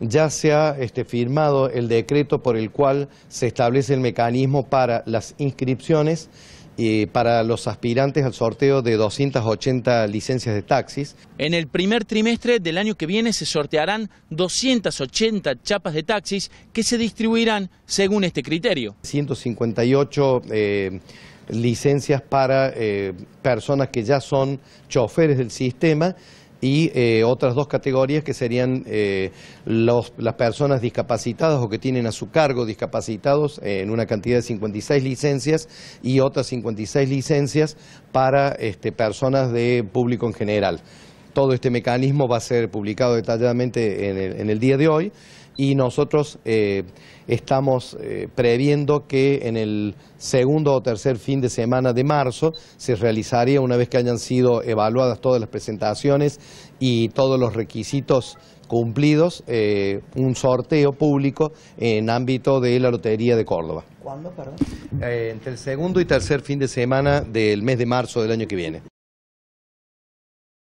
ya se ha este, firmado el decreto por el cual se establece el mecanismo para las inscripciones y eh, para los aspirantes al sorteo de 280 licencias de taxis. En el primer trimestre del año que viene se sortearán 280 chapas de taxis que se distribuirán según este criterio. 158 eh, licencias para eh, personas que ya son choferes del sistema y eh, otras dos categorías que serían eh, las personas discapacitadas o que tienen a su cargo discapacitados eh, en una cantidad de 56 licencias y otras 56 licencias para este, personas de público en general todo este mecanismo va a ser publicado detalladamente en el, día de hoy y nosotros eh, estamos eh, previendo que en el segundo o tercer fin de semana de marzo se realizaría una vez que hayan sido evaluadas todas las presentaciones y todos los requisitos cumplidos eh, un sorteo público en ámbito de la Lotería de Córdoba. ¿Cuándo, perdón? entre el segundo y tercer fin de semana del mes de marzo del año que viene.